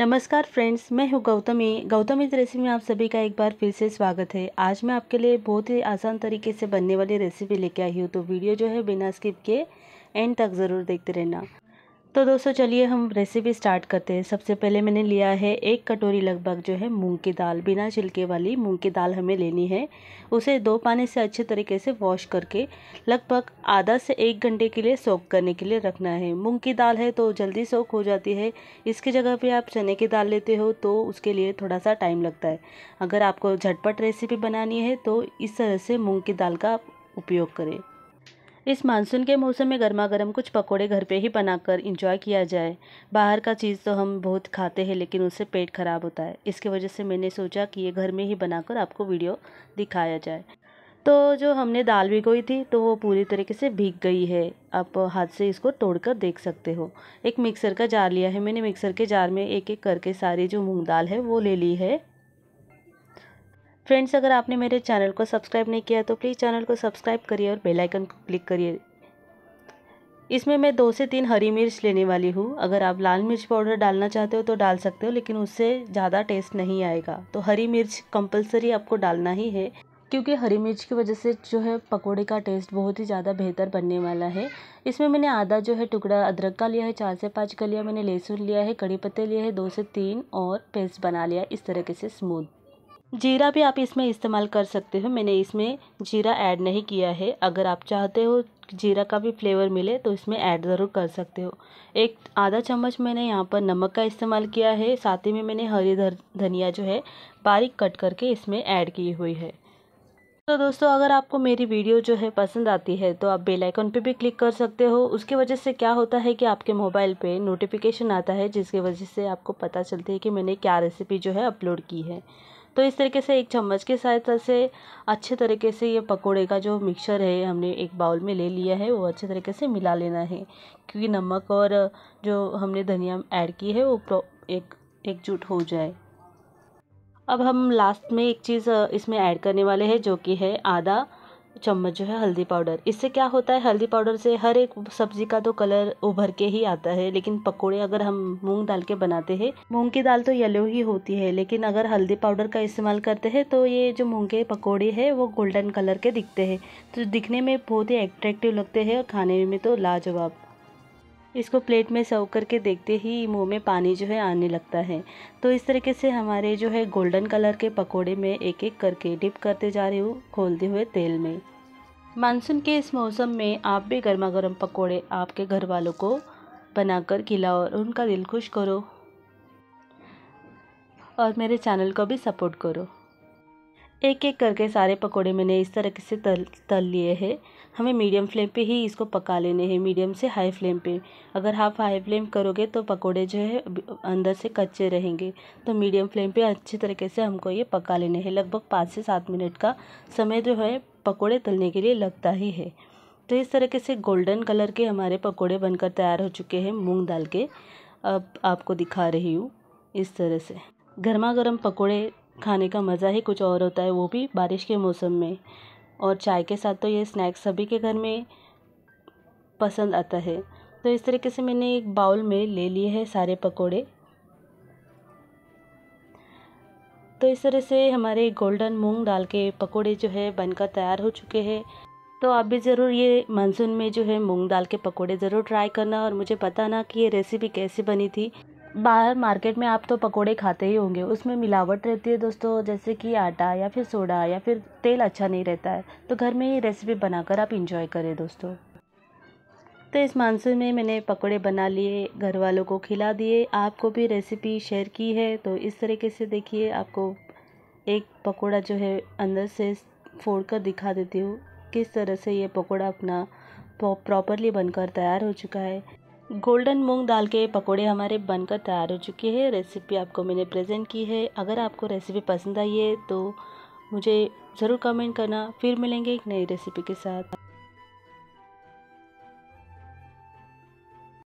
नमस्कार फ्रेंड्स मैं हूँ गौतमी गौतमी रेसिपी में आप सभी का एक बार फिर से स्वागत है आज मैं आपके लिए बहुत ही आसान तरीके से बनने वाली रेसिपी लेके आई हूँ तो वीडियो जो है बिना स्किप के एंड तक ज़रूर देखते रहना तो दोस्तों चलिए हम रेसिपी स्टार्ट करते हैं सबसे पहले मैंने लिया है एक कटोरी लगभग जो है मूंग की दाल बिना छिलके वाली मूंग की दाल हमें लेनी है उसे दो पानी से अच्छे तरीके से वॉश करके लगभग आधा से एक घंटे के लिए सोक करने के लिए रखना है मूंग की दाल है तो जल्दी सोक हो जाती है इसकी जगह पर आप चने की दाल लेते हो तो उसके लिए थोड़ा सा टाइम लगता है अगर आपको झटपट रेसिपी बनानी है तो इस तरह से मूँग की दाल का उपयोग करें इस मानसून के मौसम में गर्मा गर्म कुछ पकोड़े घर पे ही बनाकर इंजॉय किया जाए बाहर का चीज़ तो हम बहुत खाते हैं लेकिन उससे पेट ख़राब होता है इसके वजह से मैंने सोचा कि ये घर में ही बनाकर आपको वीडियो दिखाया जाए तो जो हमने दाल भिगोई थी तो वो पूरी तरीके से भीग गई है आप हाथ से इसको तोड़कर देख सकते हो एक मिक्सर का जार लिया है मैंने मिक्सर के जार में एक एक करके सारी जो मूंग दाल है वो ले ली है फ्रेंड्स अगर आपने मेरे चैनल को सब्सक्राइब नहीं किया तो प्लीज़ चैनल को सब्सक्राइब करिए और बेल आइकन को क्लिक करिए इसमें मैं दो से तीन हरी मिर्च लेने वाली हूँ अगर आप लाल मिर्च पाउडर डालना चाहते हो तो डाल सकते हो लेकिन उससे ज़्यादा टेस्ट नहीं आएगा तो हरी मिर्च कंपलसरी आपको डालना ही है क्योंकि हरी मिर्च की वजह से जो है पकोड़े का टेस्ट बहुत ही ज़्यादा बेहतर बनने वाला है इसमें मैंने आधा जो है टुकड़ा अदरक का लिया है चार से पाँच का लिया मैंने लहसुन लिया है कड़ी पत्ते लिए है दो से तीन और पेस्ट बना लिया इस तरीके से स्मूथ जीरा भी आप इसमें इस्तेमाल कर सकते हो मैंने इसमें जीरा ऐड नहीं किया है अगर आप चाहते हो जीरा का भी फ्लेवर मिले तो इसमें ऐड ज़रूर कर सकते हो एक आधा चम्मच मैंने यहाँ पर नमक का इस्तेमाल किया है साथ ही में मैंने हरी धनिया जो है बारीक कट करके इसमें ऐड की हुई है तो दोस्तों अगर आपको मेरी वीडियो जो है पसंद आती है तो आप बेल आइकन पे भी क्लिक कर सकते हो उसकी वजह से क्या होता है कि आपके मोबाइल पे नोटिफिकेशन आता है जिसकी वजह से आपको पता चलती है कि मैंने क्या रेसिपी जो है अपलोड की है तो इस तरीके से एक चम्मच के सहायता से अच्छे तरीके से ये पकोड़े का जो मिक्सर है हमने एक बाउल में ले लिया है वो अच्छे तरीके से मिला लेना है क्योंकि नमक और जो हमने धनिया ऐड की है वो एक एकजुट हो जाए अब हम लास्ट में एक चीज़ इसमें ऐड करने वाले हैं जो कि है आधा चम्मच जो है हल्दी पाउडर इससे क्या होता है हल्दी पाउडर से हर एक सब्ज़ी का तो कलर उभर के ही आता है लेकिन पकोड़े अगर हम मूंग दाल के बनाते हैं मूंग की दाल तो येलो ही होती है लेकिन अगर हल्दी पाउडर का इस्तेमाल करते हैं तो ये जो मूंग के पकौड़े हैं वो गोल्डन कलर के दिखते हैं तो दिखने में बहुत ही अट्रैक्टिव लगते हैं और खाने में तो लाजवाब इसको प्लेट में सर्व करके देखते ही मुंह में पानी जो है आने लगता है तो इस तरीके से हमारे जो है गोल्डन कलर के पकोड़े में एक एक करके डिप करते जा रही हूँ खोलते हुए तेल में मानसून के इस मौसम में आप भी गर्मा गर्म पकौड़े आपके घर वालों को बनाकर खिलाओ और उनका दिल खुश करो और मेरे चैनल को भी सपोर्ट करो एक एक करके सारे पकोड़े मैंने इस तरीके से तल तल लिए हैं हमें मीडियम फ्लेम पे ही इसको पका लेने हैं मीडियम से हाई फ्लेम पे अगर आप हाई फ्लेम करोगे तो पकोड़े जो है अंदर से कच्चे रहेंगे तो मीडियम फ्लेम पे अच्छे तरीके से हमको ये पका लेने हैं लगभग पाँच से सात मिनट का समय जो है पकोड़े तलने के लिए लगता ही है तो इस तरीके से गोल्डन कलर के हमारे पकौड़े बनकर तैयार हो चुके हैं मूँग दाल के अब आपको दिखा रही हूँ इस तरह से गर्मा गर्म पकौड़े खाने का मज़ा ही कुछ और होता है वो भी बारिश के मौसम में और चाय के साथ तो ये स्नैक्स सभी के घर में पसंद आता है तो इस तरीके से मैंने एक बाउल में ले लिए हैं सारे पकोड़े तो इस तरह से हमारे गोल्डन मूंग डाल के पकोड़े जो है बनकर तैयार हो चुके हैं तो आप भी ज़रूर ये मानसून में जो है मूंग दाल के पकोड़े ज़रूर ट्राई करना और मुझे बताना कि ये रेसिपी कैसी बनी थी बाहर मार्केट में आप तो पकोड़े खाते ही होंगे उसमें मिलावट रहती है दोस्तों जैसे कि आटा या फिर सोडा या फिर तेल अच्छा नहीं रहता है तो घर में ये रेसिपी बनाकर आप इंजॉय करें दोस्तों तो इस मानसून में मैंने पकोड़े बना लिए घर वालों को खिला दिए आपको भी रेसिपी शेयर की है तो इस तरीके से देखिए आपको एक पकौड़ा जो है अंदर से फोड़ कर दिखा देती हूँ किस तरह से ये पकौड़ा अपना प्रॉपरली बनकर तैयार हो चुका है गोल्डन मूंग दाल के पकोड़े हमारे बनकर तैयार हो चुके हैं रेसिपी आपको मैंने प्रेजेंट की है अगर आपको रेसिपी पसंद आई है तो मुझे ज़रूर कमेंट करना फिर मिलेंगे एक नई रेसिपी के साथ